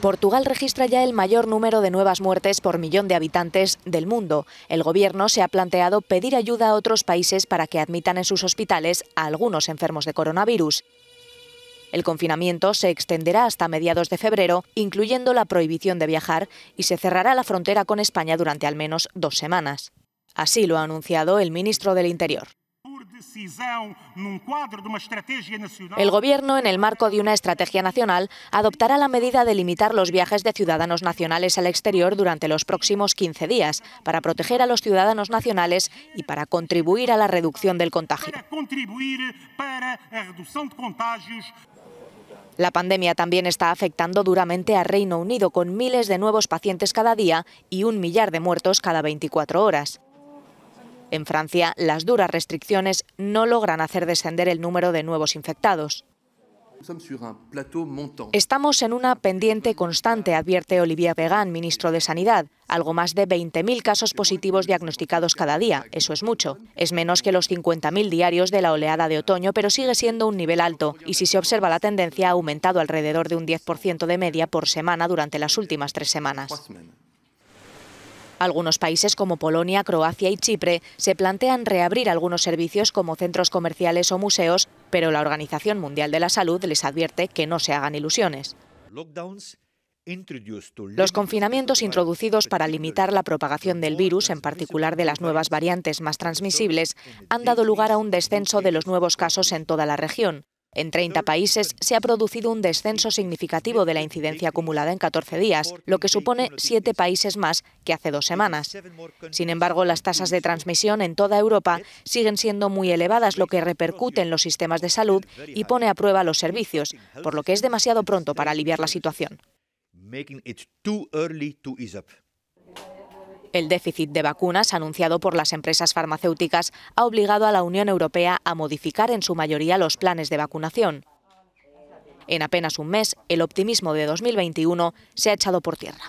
Portugal registra ya el mayor número de nuevas muertes por millón de habitantes del mundo. El gobierno se ha planteado pedir ayuda a otros países para que admitan en sus hospitales a algunos enfermos de coronavirus. El confinamiento se extenderá hasta mediados de febrero, incluyendo la prohibición de viajar, y se cerrará la frontera con España durante al menos dos semanas. Así lo ha anunciado el ministro del Interior. El gobierno, en el marco de una estrategia nacional, adoptará la medida de limitar los viajes de ciudadanos nacionales al exterior durante los próximos 15 días para proteger a los ciudadanos nacionales y para contribuir a la reducción del contagio. La pandemia también está afectando duramente a Reino Unido con miles de nuevos pacientes cada día y un millar de muertos cada 24 horas. En Francia, las duras restricciones no logran hacer descender el número de nuevos infectados. Estamos en una pendiente constante, advierte Olivier Pegán ministro de Sanidad. Algo más de 20.000 casos positivos diagnosticados cada día, eso es mucho. Es menos que los 50.000 diarios de la oleada de otoño, pero sigue siendo un nivel alto, y si se observa la tendencia ha aumentado alrededor de un 10% de media por semana durante las últimas tres semanas. Algunos países como Polonia, Croacia y Chipre se plantean reabrir algunos servicios como centros comerciales o museos, pero la Organización Mundial de la Salud les advierte que no se hagan ilusiones. Los confinamientos introducidos para limitar la propagación del virus, en particular de las nuevas variantes más transmisibles, han dado lugar a un descenso de los nuevos casos en toda la región. En 30 países se ha producido un descenso significativo de la incidencia acumulada en 14 días, lo que supone siete países más que hace dos semanas. Sin embargo, las tasas de transmisión en toda Europa siguen siendo muy elevadas, lo que repercute en los sistemas de salud y pone a prueba los servicios, por lo que es demasiado pronto para aliviar la situación. El déficit de vacunas anunciado por las empresas farmacéuticas ha obligado a la Unión Europea a modificar en su mayoría los planes de vacunación. En apenas un mes, el optimismo de 2021 se ha echado por tierra.